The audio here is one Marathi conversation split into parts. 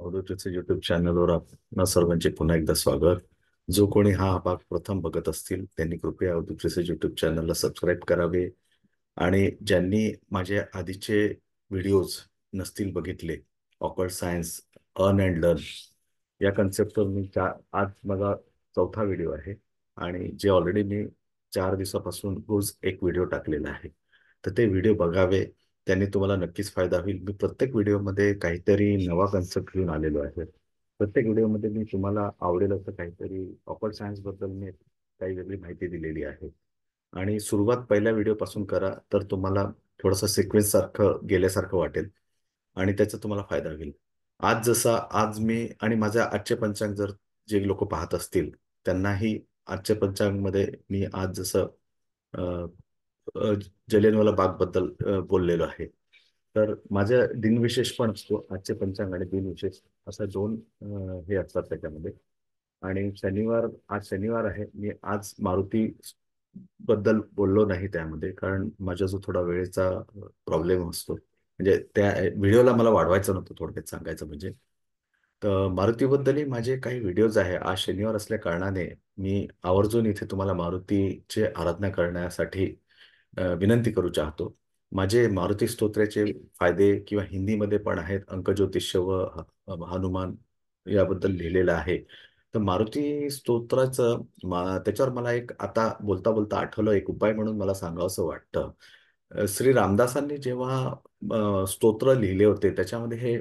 अवधूतचे युट्यूब चॅनलवर आपण सर्वांचे पुन्हा एकदा स्वागत जो कोणी हा भाग प्रथम बघत असतील त्यांनी कृपया अवधूतचे युट्यूब चॅनलला सबस्क्राईब करावे आणि ज्यांनी माझे आधीचे व्हिडिओज नसतील बघितले occult science earn and learn या कन्सेप्टवर मी चार आज माझा चौथा व्हिडिओ आहे आणि जे ऑलरेडी मी चार दिवसापासून रोज एक व्हिडिओ टाकलेला आहे तर ते व्हिडिओ बघावे त्याने तुम्हाला नक्कीच फायदा होईल मी प्रत्येक व्हिडिओमध्ये काहीतरी नवा कन्सेप्ट घेऊन आलेलो आहे प्रत्येक व्हिडिओमध्ये मी तुम्हाला आवडेल असं काहीतरी ऑपर बद्दल मी काही वेगळी माहिती दिलेली आहे आणि सुरुवात पहिल्या व्हिडिओपासून करा तर तुम्हाला थोडंसं सिक्वेन्स सारखं गेल्यासारखं वाटेल आणि त्याचा तुम्हाला फायदा होईल आज जसा आज मी आणि माझ्या आजचे पंचांग जर जे लोक पाहत असतील त्यांनाही आजच्या पंचांगमध्ये मी आज जसं जलियनवाला बाग बद्दल बोललेलो आहे तर माझ्या दिनविशेष पण असतो आजचे पंचांग आणि दिनविशेष असा दोन हे असतात त्याच्यामध्ये आणि शनिवार आज शनिवार आहे मी आज मारुती बद्दल बोललो नाही त्यामध्ये कारण माझ्या जो थोडा वेळेचा प्रॉब्लेम असतो म्हणजे त्या व्हिडिओला मला वाढवायचं नव्हतं थोडक्यात सांगायचं म्हणजे तर मारुतीबद्दलही माझे काही व्हिडिओज आहे आज शनिवार असल्या कारणाने मी आवर्जून इथे तुम्हाला मारुतीचे आराधना करण्यासाठी विनंती करू चाहतो माझे मारुती स्तोत्राचे फायदे किंवा हिंदीमध्ये पण आहेत अंकज्योतिष्य व हनुमान याबद्दल लिहिलेलं आहे तर मारुती स्तोत्राचं मा त्याच्यावर मला एक आता बोलता बोलता आठवलं एक उपाय म्हणून मला सांगावंसं वाटतं श्री रामदासांनी जेव्हा स्तोत्र लिहिले होते त्याच्यामध्ये हे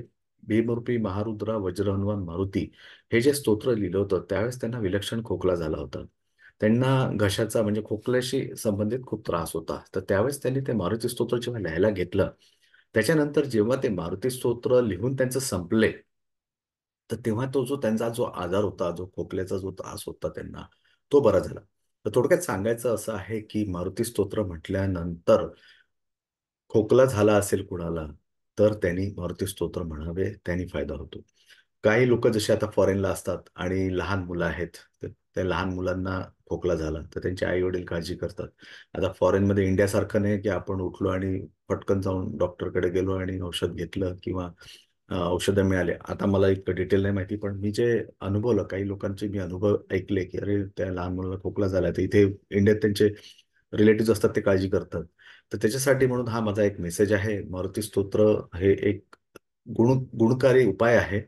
भीमरूपी महारुद्रा हनुमान मारुती हे जे स्तोत्र लिहिलं होतं त्यावेळेस त्यांना विलक्षण खोकला झाला होता त्यांना घशाचा म्हणजे खोकल्याशी संबंधित खूप त्रास होता तर त्यावेळेस त्यांनी ते मारुती स्तोत्र जेव्हा लिहायला घेतलं त्याच्यानंतर जेव्हा ते मारुती स्तोत्र लिहून त्यांचं संपले तर तेव्हा तो जो त्यांचा जो आजार होता जो खोकल्याचा जो त्रास होता त्यांना तो बरा झाला तर थोडक्यात सांगायचं असं आहे की मारुती स्तोत्र म्हटल्यानंतर खोकला झाला असेल कुणाला तर त्यांनी मारुती स्तोत्र म्हणावे त्यांनी फायदा होतो काही लोक जसे आता फॉरेनला असतात आणि लहान मुलं आहेत त्या लहान मुलांना खोकला झाला तर त्यांचे आई वडील काळजी करतात आता फॉरेनमध्ये इंडियासारखं नाही की आपण उठलो आणि पटकन जाऊन डॉक्टरकडे गेलो आणि औषध घेतलं किंवा औषधं मिळाले आता मला इतकं डिटेल नाही माहिती पण मी जे अनुभवलं काही लोकांचे मी अनुभव ऐकले की अरे त्या लहान मुलांना खोकला झाला तर इथे इंडियात त्यांचे रिलेटिव्ह असतात ते काळजी करतात तर त्याच्यासाठी म्हणून हा माझा एक मेसेज आहे मारुती स्तोत्र हे एक गुण गुणकारी उपाय आहे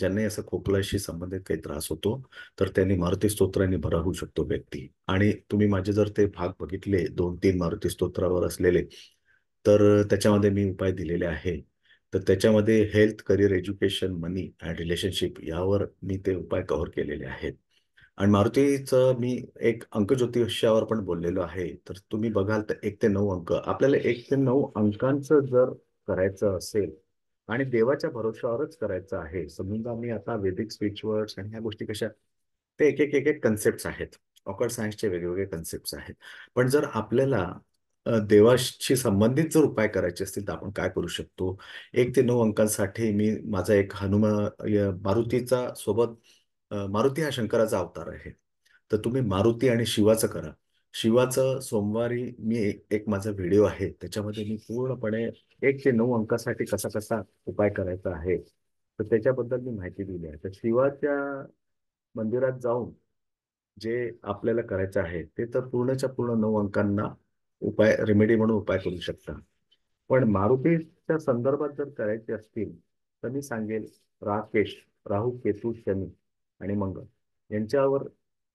ज्यांनी असं खोकल्याशी संबंधित काही त्रास होतो तर त्यांनी मारुती स्तोत्राने बरा होऊ शकतो व्यक्ती आणि तुम्ही माझे जर ते भाग बघितले दोन तीन मारुती स्तोत्रावर असलेले तर त्याच्यामध्ये मी उपाय दिलेले आहे तर त्याच्यामध्ये health career education money and relationship यावर मी ते उपाय कव्हर केलेले आहेत आणि मारुतीचं मी एक अंक ज्योतिषावर पण बोललेलो आहे तर तुम्ही बघाल तर एक ते नऊ अंक आपल्याला एक ते नऊ अंकांचं जर करायचं असेल आणि देवाच्या भरोश्यावरच करायचं आहे समजा मी आता वेदिक स्पीच वर्ड्स आणि ह्या गोष्टी कशा ते एक एक एक एक कन्सेप्ट आहेत ऑकर्ड सायन्सचे वेगवेगळे कन्सेप्ट आहेत पण जर आपल्याला देवाशी संबंधित जर उपाय करायचे असतील तर आपण काय करू शकतो एक ते नऊ अंकांसाठी मी माझा एक हनुमा मारुतीचा सोबत मारुती हा शंकराचा अवतार आहे तर तुम्ही मारुती आणि शिवाचं करा शिवाचं सोमवारी मी एक, माझा व्हिडिओ आहे त्याच्यामध्ये मी पूर्णपणे एक ते नऊ अंकासाठी कसा कसा उपाय करायचा आहे तर त्याच्याबद्दल मी माहिती दिली आहे तर शिवाच्या मंदिरात जाऊन जे आपल्याला करायचं आहे ते तर पूर्णच्या पूर्ण नऊ अंकांना उपाय रेमेडी म्हणून उपाय करू शकता पण मारुतीच्या संदर्भात जर करायचे असतील तर मी सांगेल राकेश राहू केतू शनी आणि मंगल यांच्यावर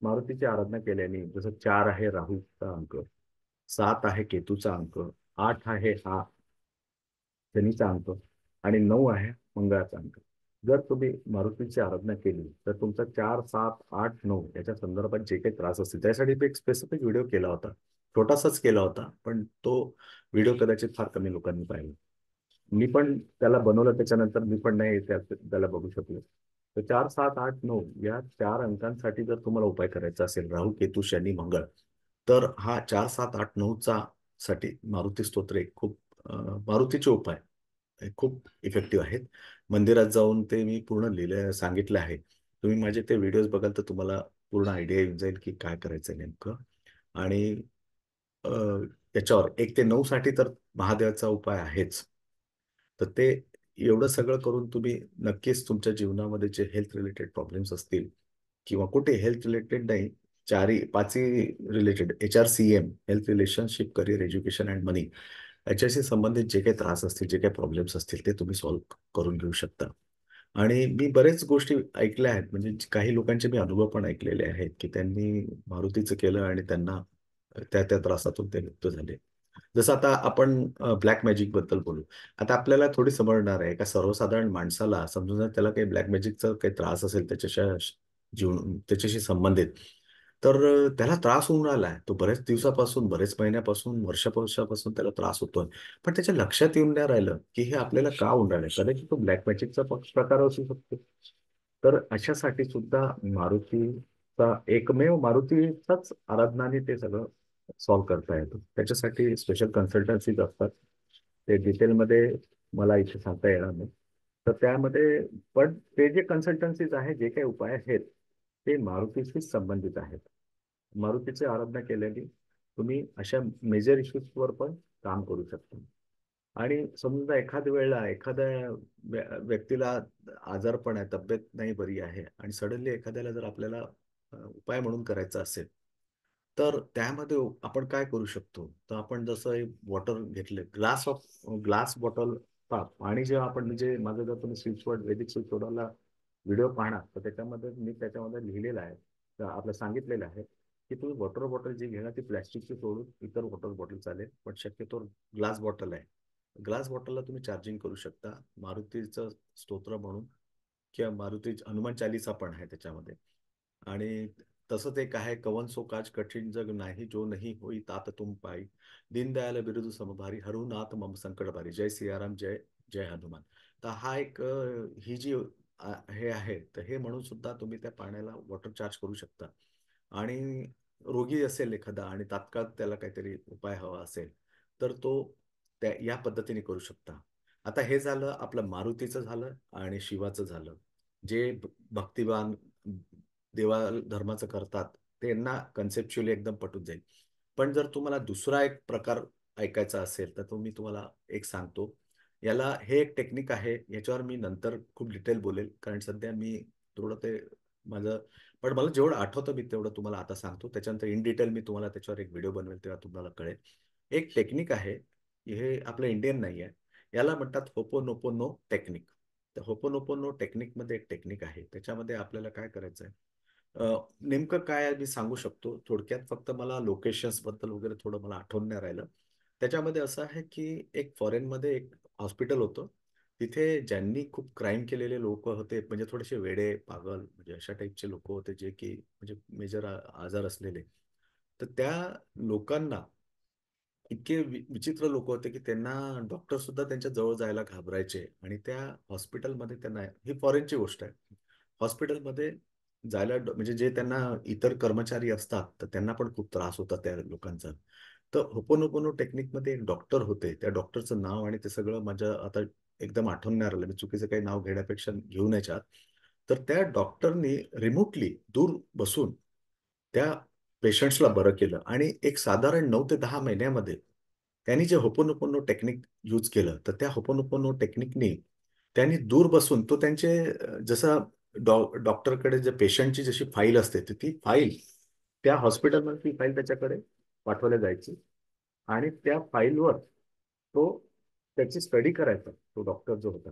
मारुतीची आराधना केल्याने जसं चार आहे राहूचा अंक सात आहे केतूचा अंक आठ आहे हा शनीचा अंक आणि नऊ आहे मंगळाचा अंक जर तुम्ही मारुतीची आराधना केली तर तुमचा चार सात आठ नऊ याच्या संदर्भात जे काही त्रास असतील त्यासाठी मी एक स्पेसिफिक व्हिडिओ केला होता छोटासाच केला होता पण तो व्हिडिओ कदाचित फार कमी लोकांनी पाहिला मी पण त्याला बनवलं त्याच्यानंतर मी पण नाही त्याला बघू शकलो तर चार सात आठ नऊ या चार अंकांसाठी जर तुम्हाला उपाय करायचा असेल राहू केतू शनी मंगळ तर हा चार सात आठ नऊचा साठी मारुती स्तोत्र खूप मारुतीचे उपाय खूप इफेक्टिव्ह आहेत मंदिरात जाऊन ते मी पूर्ण लिहिले सांगितलं आहे तुम्ही माझे ते व्हिडिओज बघाल तर तुम्हाला पूर्ण आयडिया येऊन जाईल की काय करायचं नेमकं आणि त्याच्यावर एक ते नऊ साठी तर महादेवाचा उपाय आहेच तर ते एवढं सगळं करून तुम्ही नक्कीच तुमच्या जीवनामध्ये जे हेल्थ रिलेटेड प्रॉब्लेम्स असतील किंवा कुठे हेल्थ रिलेटेड नाही चारही पाचही related H R C M health relationship career education and money याच्याशी संबंधित जे काही त्रास असतील जे काही प्रॉब्लेम्स असतील ते तुम्ही सॉल्व्ह करून घेऊ शकता आणि मी बरेच गोष्टी ऐकल्या आहेत म्हणजे काही लोकांचे मी अनुभव पण ऐकलेले आहेत की त्यांनी मारुतीचं केलं आणि त्यांना त्या त्या त्रासातून ते मुक्त झाले जसं आता आपण ब्लॅक मॅजिक बद्दल बोलू आता आपल्याला थोडी समजणार आहे का सर्वसाधारण माणसाला समजून त्याला काही ब्लॅक मॅजिकचा काही त्रास असेल त्याच्याशी जीवन त्याच्याशी संबंधित तर त्याला त्रास होऊन आहे तो बरेच दिवसापासून बरेच महिन्यापासून वर्षापासून त्याला त्रास होतोय पण त्याच्या लक्षात येऊन नाही राहिलं की हे आपल्याला का होऊन राहिलं कदाचित तो ब्लॅक मॅजिकचा प्रकार असू शकतो तर अशासाठी सुद्धा मारुतीचा एकमेव मारुतीचाच आराधनाने ते सगळं सॉल्व्ह करता येतो त्याच्यासाठी स्पेशल कन्सल्टन्सीज असतात ते डिटेलमध्ये मला इथे सांगता येणार नाही तर त्यामध्ये पण ते जे कन्सल्टन्सीज आहे जे काही उपाय आहेत ते मारुतीशी संबंधित आहेत मारुतीची आराधना केल्याने तुम्ही अशा मेजर इश्यूजवर पण काम करू शकता आणि समजा एखाद्या वेळेला एखाद्या व्यक्तीला पण आहे तब्येत नाही बरी आहे आणि सडनली एखाद्याला जर आपल्याला उपाय म्हणून करायचा असेल तर त्यामध्ये आपण काय करू शकतो तर आपण जसं हे वॉटर घेतले ग्लास ऑफ ग्लास बॉटल पाप आणि जेव्हा आपण म्हणजे माझं जर तुम्ही वर्ड वैदिक वर्डला व्हिडिओ पाहणार तर त्याच्यामध्ये मी त्याच्यामध्ये लिहिलेलं आहे आपल्याला सांगितलेलं आहे की तुम्ही वॉटर बॉटल जी घेणार ती प्लॅस्टिकची सोडून इतर वॉटर बॉटल चालेल पण शक्यतो ग्लास बॉटल आहे ग्लास बॉटलला तुम्ही चार्जिंग करू शकता मारुतीचं स्तोत्र म्हणून किंवा मारुती हनुमान चालीसा पण आहे त्याच्यामध्ये आणि तसंच एक आहे कवन सो काज कठीण जग नाही जो नाही होई तात तुम पायी दीनदयाल बिरुद समभारी हरुनाथ मम संकटभारी जय सियाराम जय जय हनुमान तर हा एक ही जी हे आहे तर हे म्हणून सुद्धा तुम्ही त्या पाण्याला वॉटर चार्ज करू शकता आणि रोगी असेल एखादा आणि तात्काळ त्याला काहीतरी उपाय हवा असेल तर तो त्या या पद्धतीने करू शकता आता हे झालं आपलं मारुतीचं झालं आणि शिवाचं झालं जे भक्तिवान देवा धर्माचं करतात त्यांना कन्सेप्च्युअली एकदम पटून जाईल पण जर तुम्हाला दुसरा एक प्रकार ऐकायचा असेल तर तो मी तुम्हाला एक सांगतो याला हे एक टेक्निक आहे याच्यावर मी नंतर खूप डिटेल बोलेल कारण सध्या मी थोडं ते माझं पण मला जेवढं आठवतं मी तेवढं तुम्हाला आता सांगतो त्याच्यानंतर इन डिटेल मी तुम्हाला त्याच्यावर एक व्हिडिओ बनवेल तेव्हा तुम्हाला कळेल एक टेक्निक आहे हे आपलं इंडियन नाही आहे याला म्हणतात होपोनोपोनो टेक्निक तर होपोनोपोनो टेक्निकमध्ये एक टेक्निक आहे त्याच्यामध्ये आपल्याला काय करायचं आहे नेमकं काय मी सांगू शकतो थोडक्यात फक्त मला लोकेशन्स बद्दल वगैरे थोडं मला आठवण नाही राहिलं त्याच्यामध्ये असं आहे की एक फॉरेनमध्ये एक हॉस्पिटल होतं तिथे ज्यांनी खूप क्राईम केलेले लोक होते म्हणजे थोडेसे वेडे पागल म्हणजे अशा टाईपचे लोक होते जे की म्हणजे मेजर आजार असलेले तर त्या लोकांना इतके विचित्र लोक होते की त्यांना डॉक्टर सुद्धा त्यांच्या जवळ जायला घाबरायचे आणि त्या हॉस्पिटलमध्ये त्यांना ही फॉरेनची गोष्ट आहे हॉस्पिटलमध्ये जायला म्हणजे जे त्यांना इतर कर्मचारी असतात तर त्यांना पण खूप त्रास होता त्या लोकांचा तर होपोनोपोनो टेक्निकमध्ये एक डॉक्टर होते त्या डॉक्टरचं नाव आणि ते सगळं माझ्या आता एकदम आठवण नाही आलं मी चुकीचं काही नाव घेण्यापेक्षा घेऊन याच्यात तर त्या डॉक्टरनी रिमोटली दूर बसून त्या पेशंट्सला बरं केलं आणि एक साधारण नऊ ते दहा महिन्यामध्ये त्यांनी जे होपोनोपोनो टेक्निक यूज केलं तर त्या होपोनोपोनो टेक्निकनी त्यांनी दूर बसून तो त्यांचे जसं डॉ डॉक्टरकडे जे पेशंटची जशी फाईल असते ती फाईल त्या हॉस्पिटलमध्ये ती फाईल त्याच्याकडे पाठवल्या जायची आणि त्या फाईलवर तो त्याची स्टडी करायचा तो डॉक्टर जो होता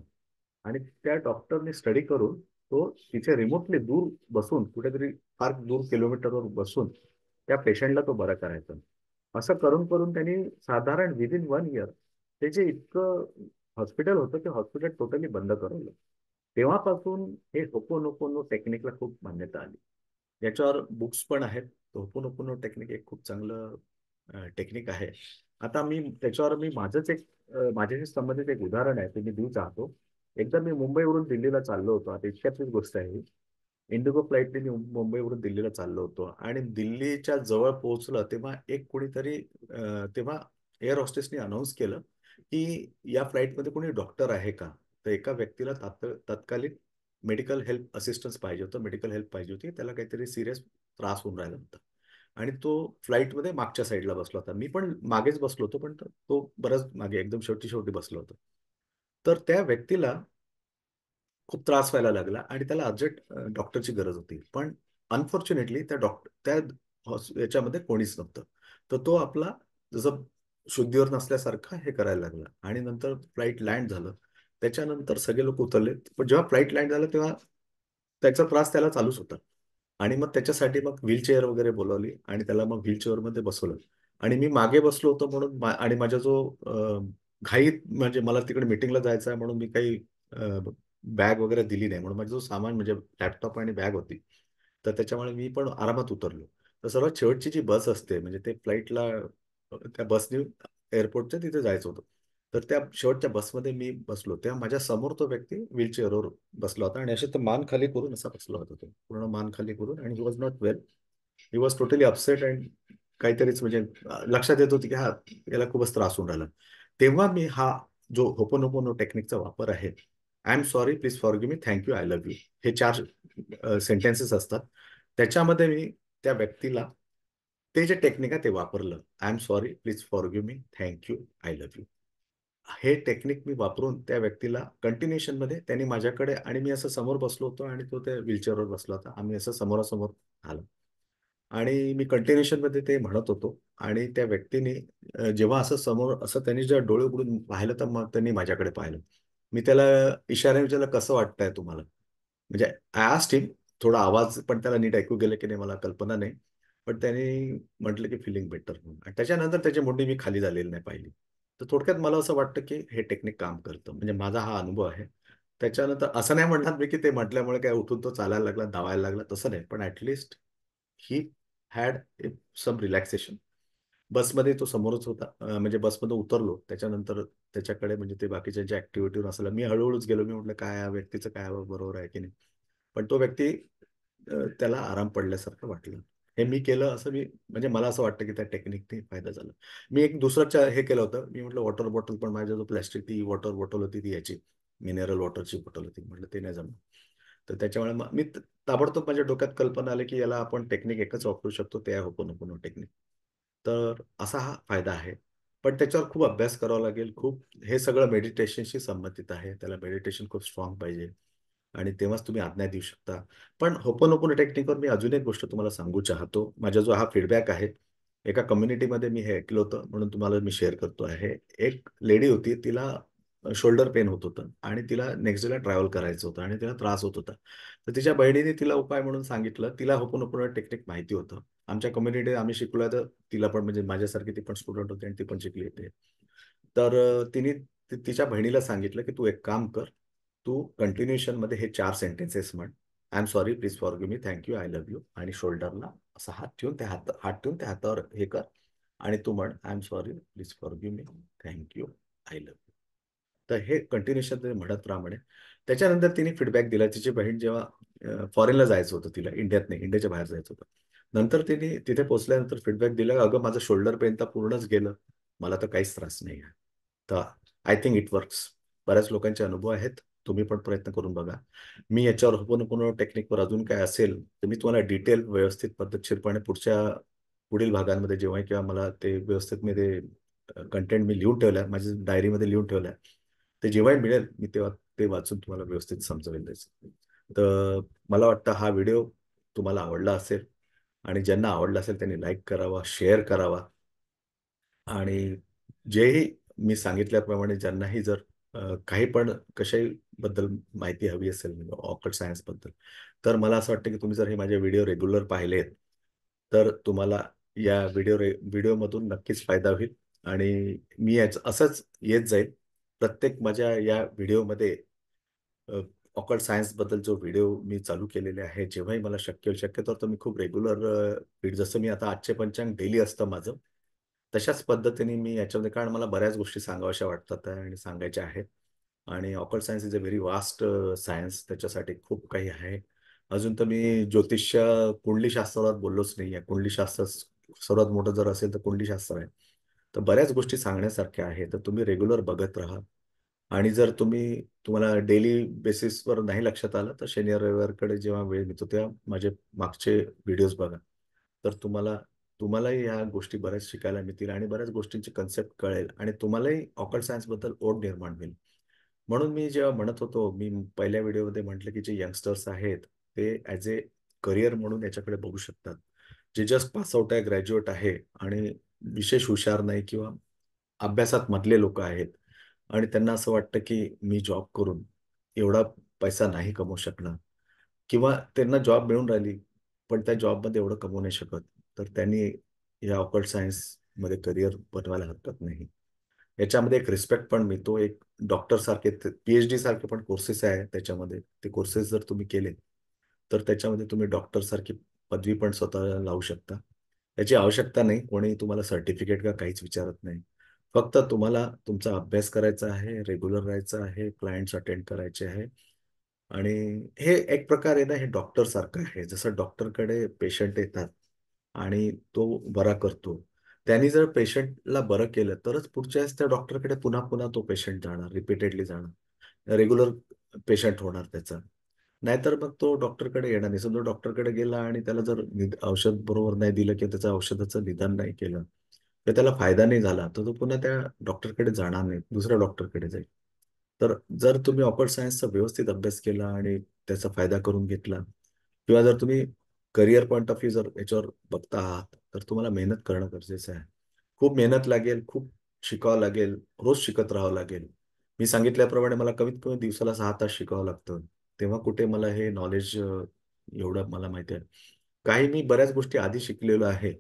आणि त्या डॉक्टरने स्टडी करून तो तिथे रिमोटली दूर बसून कुठेतरी फार दूर किलोमीटरवर बसून त्या पेशंटला तो बरा करायचा असं करून करून त्यांनी साधारण विदिन वन इयर त्याचे इतकं हॉस्पिटल होतं की हॉस्पिटल टोटली बंद करवलं तेव्हापासून हे होपोनोपोनो टेक्निकला खूप मान्यता आली याच्यावर बुक्स पण आहेत होपोनोपोनो टेक्निक एक खूप चांगलं टेक्निक आहे आता मी त्याच्यावर मी माझंच एक माझ्याशी संबंधित एक उदाहरण आहे ते मी देऊ चाहतो एकदा मी मुंबईवरून दिल्लीला चाललो होतो आता इतक्यातलीच गोष्ट आहे इंडिगो फ्लाईटने मी मुंबईवरून दिल्लीला चाललो होतो आणि दिल्लीच्या जवळ पोहोचलं तेव्हा एक कोणीतरी तेव्हा एअर हॉस्टेसने अनाऊन्स केलं की या फ्लाईटमध्ये कोणी डॉक्टर आहे का तर एका व्यक्तीला तात तत्कालीन मेडिकल हेल्प असिस्टन्स पाहिजे होतं मेडिकल हेल्प पाहिजे होती त्याला काहीतरी सिरियस त्रास होऊन राहिला होता आणि तो फ्लाईटमध्ये मागच्या साईडला बसला होता मी पण मागेच बसलो होतो पण तो बरंच मागे एकदम शेवटी शेवटी बसलो होतो तर त्या व्यक्तीला खूप त्रास व्हायला लागला आणि त्याला अर्जंट डॉक्टरची गरज होती पण अनफॉर्च्युनेटली त्या डॉक्टर त्या याच्यामध्ये कोणीच नव्हतं तर तो आपला जसं शुद्धीवर नसल्यासारखा हे करायला लागला आणि नंतर फ्लाईट लँड झालं त्याच्यानंतर सगळे लोक उतरले पण जेव्हा फ्लाईट लँड झालं तेव्हा त्याचा त्रास त्याला चालूच होता आणि मग त्याच्यासाठी मग व्हीलचेअर वगैरे बोलावली आणि त्याला मग व्हीलचेअरमध्ये बसवलं आणि मी मागे बसलो होतो म्हणून आणि माझा जो घाईत म्हणजे मला तिकडे मिटिंगला जायचं आहे म्हणून मी काही बॅग वगैरे दिली नाही म्हणून माझं जो सामान म्हणजे लॅपटॉप आणि बॅग होती तर त्याच्यामुळे मी पण आरामात उतरलो तर सर्वात शेवटची जी बस असते म्हणजे ते फ्लाईटला त्या बसने एअरपोर्टच्या तिथे जायचं होतं तर त्या शेवटच्या बसमध्ये मी बसलो त्या माझ्या समोर तो व्यक्ती व्हीलचेअरवर बसला होता आणि असे तर मान खाली करून असा बसला होता तो पूर्ण मान खाली करून आणि he was not well he was totally upset and काहीतरीच म्हणजे लक्षात येत होती की हा याला खूपच त्रास होऊन राहिला तेव्हा मी हा जो होपोनोपोनो टेक्निकचा वापर आहे I am sorry please forgive me you I love you हे चार सेंटेन्सेस असतात त्याच्यामध्ये मी त्या व्यक्तीला ते जे टेक्निक आहे ते वापरलं I am sorry please for me me thank you I love you हे टेक्निक मी वापरून त्या व्यक्तीला कंटिन्युएशन मध्ये त्यांनी माझ्याकडे आणि मी असं समोर बसलो होतो आणि तो त्या व्हीलचेअरवर बसला होता आम्ही असं समोरासमोर आलो आणि मी कंटिन्युएशन मध्ये ते म्हणत होतो आणि त्या व्यक्तीने जेव्हा असं समोर असं त्यांनी जेव्हा डोळे उघडून पाहिलं तर मग त्यांनी माझ्याकडे पाहिलं मी त्याला इशाऱ्याने विचारलं कसं वाटतंय तुम्हाला म्हणजे आय हिम थोडा आवाज पण त्याला नीट ऐकू गेलं की नाही मला कल्पना नाही पण त्यांनी म्हटलं की फिलिंग बेटर म्हणून आणि त्याच्यानंतर त्याची मुंडी मी खाली झालेली नाही पाहिली तर थोडक्यात मला असं वाटतं की हे टेक्निक काम करतं म्हणजे माझा हा अनुभव आहे त्याच्यानंतर असं नाही म्हणणार मी की ते म्हटल्यामुळे काय उठून तो चालायला लागला धावायला लागला तसं नाही पण at least he had some relaxation बसमध्ये तो समोरच होता म्हणजे बसमधून उतरलो त्याच्यानंतर त्याच्याकडे म्हणजे ते बाकीच्या ज्या ऍक्टिव्हिटीवर असल्या मी हळूहळूच गेलो मी म्हटलं काय व्यक्तीचं काय बरोबर आहे की नाही पण तो व्यक्ती त्याला आराम पडल्यासारखं वाटलं हे मी केलं असं मी म्हणजे मला असं वाटतं की त्या टेक्निकने फायदा झाला मी एक दुसरं हे केलं होतं मी म्हटलं वॉटर बॉटल पण माझ्या जो प्लॅस्टिक ती वॉटर बॉटल होती ती याची मिनरल वॉटरची बॉटल होती म्हटलं ते नाही जमलं तर त्याच्यामुळे मी ताबडतोब माझ्या डोक्यात कल्पना आली की याला आपण टेक्निक एकच वापरू शकतो ते आहे नको टेक्निक तर असा हा फायदा आहे पण त्याच्यावर खूप अभ्यास करावा लागेल खूप हे सगळं मेडिटेशनशी संबंधित आहे त्याला मेडिटेशन खूप स्ट्रॉंग पाहिजे आणि तेव्हाच तुम्ही आज्ञा देऊ शकता पण होपन टेक्निकवर मी अजून एक गोष्ट तुम्हाला सांगू चाहतो माझा जो हा फीडबॅक आहे एका कम्युनिटीमध्ये मी हे ऐकलं होतं म्हणून तुम्हाला मी शेअर करतो आहे एक लेडी होती तिला शोल्डर पेन होत होतं आणि तिला नेक्स्ट डेला ट्रॅव्हल करायचं होतं आणि तिला त्रास होत होता तर तिच्या बहिणीने तिला उपाय म्हणून सांगितलं तिला होपन टेक्निक माहिती होतं आमच्या कम्युनिटी आम्ही शिकलो तर तिला पण म्हणजे माझ्यासारखी ती पण स्टुडंट होती आणि ती पण शिकली होती तर तिने तिच्या बहिणीला सांगितलं की तू एक काम कर तू मध्ये हे चार सेंटेन्सेस म्हण I am sorry please forgive me thank you I love you आणि शोल्डरला असा हात ठेवून त्या हात हात ठेवून त्या हातावर हे कर आणि तू म्हण I am sorry please forgive me thank you I love you तर हे कंटिन्युएशन ते म्हणत राहा त्याच्यानंतर तिने फीडबॅक दिला तिची बहीण जेव्हा फॉरेनला जायचं होतं तिला इंडियात नाही इंडियाच्या बाहेर जायचं होतं नंतर तिने तिथे पोहोचल्यानंतर फीडबॅक दिला अगं माझं शोल्डर पेन तर पूर्णच गेलं मला तर काहीच त्रास नाही आहे तर आय थिंक इट वर्क्स बऱ्याच लोकांचे अनुभव आहेत तुम्ही पण प्रयत्न करून बघा मी याच्यावर कोण कोण टेक्निकवर अजून काय असेल तर मी तुम्हाला डिटेल व्यवस्थित पद्धतशीरपणे पुढच्या पुढील भागांमध्ये जेव्हा किंवा मला ते व्यवस्थित मी ते कंटेंट मी लिहून ठेवलाय माझ्या डायरीमध्ये लिहून ठेवलं ते जेव्हाही मिळेल मी तेव्हा ते वाचून तुम्हाला व्यवस्थित समजवेल द्यायचं तर मला वाटतं हा व्हिडिओ तुम्हाला आवडला असेल आणि ज्यांना आवडला असेल त्यांनी लाईक करावा शेअर करावा आणि जेही मी सांगितल्याप्रमाणे ज्यांनाही जर काही पण कशाही बद्दल माहिती हवी असेल ऑकड म्हणजे सायन्स बद्दल तर मला असं वाटतं की तुम्ही जर हे माझे व्हिडिओ रेग्युलर पाहिलेत तर तुम्हाला या व्हिडिओ रे व्हिडिओमधून नक्कीच फायदा होईल आणि मी याच असंच येत जाईल प्रत्येक माझ्या या व्हिडिओमध्ये सायन्स सायन्सबद्दल जो व्हिडिओ मी चालू केलेले आहे जेव्हाही मला शक्य होईल शक्यतो तर मी खूप रेग्युलर जसं मी आता आजचे पंचांग डेली असतं माझं तशाच पद्धतीने मी याच्यामध्ये कारण मला बऱ्याच गोष्टी सांगाव्याशा वाटतात आणि सांगायच्या आहेत आणि occult science is a very vast science त्याच्यासाठी खूप काही आहे अजून तर मी कुंडली शास्त्रात बोललोच नाही आहे शास्त्र सर्वात मोठं जर असेल तर कुंडली शास्त्र आहे तर बऱ्याच गोष्टी सांगण्यासारख्या आहेत तर तुम्ही रेग्युलर बघत राहा आणि जर तुम्ही तुम्हाला डेली बेसिसवर नाही लक्षात आलं तर शनिवार रविवारकडे जेव्हा वेळ मिळतो तेव्हा माझे मागचे व्हिडिओज बघा तर तुम्हाला तुम्हालाही या गोष्टी बऱ्याच शिकायला मिळतील आणि बऱ्याच गोष्टींचे कन्सेप्ट कळेल आणि तुम्हालाही सायन्स सायन्सबद्दल ओढ निर्माण होईल म्हणून मी जेव्हा म्हणत होतो मी पहिल्या व्हिडिओमध्ये म्हटलं की जे यंगस्टर्स आहेत ते ॲज ए करिअर म्हणून याच्याकडे बघू शकतात जे जस्ट पासआउट आहे ग्रॅज्युएट आहे आणि विशेष हुशार नाही किंवा अभ्यासात मधले लोक आहेत आणि त्यांना असं वाटतं की मी जॉब करून एवढा पैसा नाही कमवू शकणार किंवा त्यांना जॉब मिळून राहिली पण त्या जॉबमध्ये एवढं कमवू नाही शकत तर त्यांनी या सायन्स मध्ये करिअर बनवायला हरकत नाही याच्यामध्ये एक रिस्पेक्ट पण मिळतो एक डॉक्टर सारखे पी एच डी सारखे पण कोर्सेस आहे त्याच्यामध्ये ते कोर्सेस जर तुम्ही केले तर त्याच्यामध्ये तुम्ही डॉक्टर सारखी पदवी पण स्वतःला लावू शकता याची आवश्यकता नाही कोणी तुम्हाला सर्टिफिकेट का काहीच विचारत नाही फक्त तुम्हाला तुमचा अभ्यास करायचा आहे रेग्युलर राहायचं आहे क्लायंट्स अटेंड करायचे आहे आणि हे एक प्रकार आहे ना हे डॉक्टर सारखं आहे जसं डॉक्टरकडे पेशंट येतात आणि तो बरा करतो त्यांनी जर पेशंटला बरं केलं तरच पुढच्या वेळेस त्या डॉक्टरकडे पुन्हा पुन्हा तो पेशंट जाणार रिपीटेडली जाणार रेग्युलर पेशंट होणार त्याचा नाहीतर मग तो डॉक्टरकडे येणार नाही समजा डॉक्टरकडे गेला आणि त्याला जर औषध बरोबर नाही दिलं किंवा त्याचं औषधाचं निदान नाही केलं तर त्याला फायदा नाही झाला तर तो पुन्हा त्या डॉक्टरकडे जाणार नाही दुसऱ्या डॉक्टरकडे जाईल तर जर तुम्ही ऑपर सायन्सचा व्यवस्थित अभ्यास केला आणि त्याचा फायदा करून घेतला किंवा जर तुम्ही करिअर पॉईंट ऑफ व्ह्यू जर याच्यावर बघता आहात तर तुम्हाला मेहनत करणं गरजेचं आहे खूप मेहनत लागेल खूप शिकावं लागेल रोज शिकत राहावं लागेल मी सांगितल्याप्रमाणे मला कमीत कमी दिवसाला सहा तास शिकावं लागतं तेव्हा कुठे मला हे नॉलेज एवढं मला माहिती आहे काही मी बऱ्याच गोष्टी आधी शिकलेलो आहे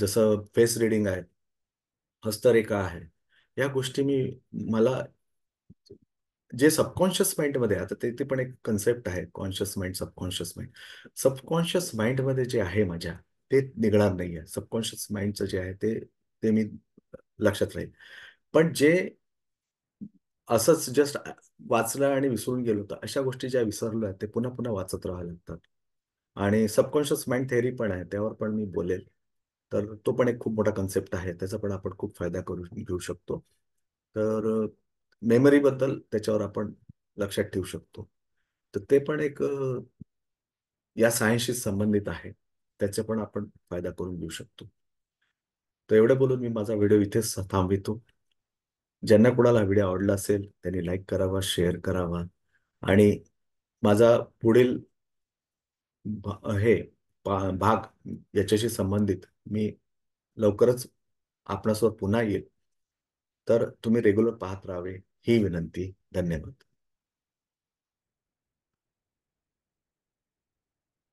जसं फेस रिडिंग आहे हस्तरेखा आहे या गोष्टी मी मला जे सबकॉन्शियस माइंडमध्ये आता ते ते पण एक कन्सेप्ट आहे conscious mind subconscious mind subconscious माइंडमध्ये जे आहे माझ्या ते निघणार नाही आहे सबकॉन्शियस माइंडचं जे आहे ते ते मी लक्षात राहील पण जे असंच जस्ट वाचलं आणि विसरून गेलो होतं अशा गोष्टी ज्या विसरलो आहेत ते पुन्हा पुन्हा वाचत राहावं लागतात आणि सबकॉन्शियस माइंड थेअरी पण आहे त्यावर पण मी बोलेल तर तो पण एक खूप मोठा कन्सेप्ट आहे त्याचा पण आपण खूप फायदा करू घेऊ शकतो तर मेमरी त्याच्यावर आपण लक्षात ठेवू शकतो तर ते पण एक या सायन्सशी संबंधित आहे त्याचा पण आपण फायदा करून घेऊ शकतो तर एवढं बोलून मी माझा व्हिडिओ इथेच थांबवितो ज्यांना कुणाला व्हिडिओ आवडला असेल त्यांनी लाईक करावा शेअर करावा आणि माझा पुढील हे भाग याच्याशी संबंधित मी लवकरच आपणासोबत पुन्हा येईल तर तुम्ही रेग्युलर पाहत राहावे ही विनंती धन्यवाद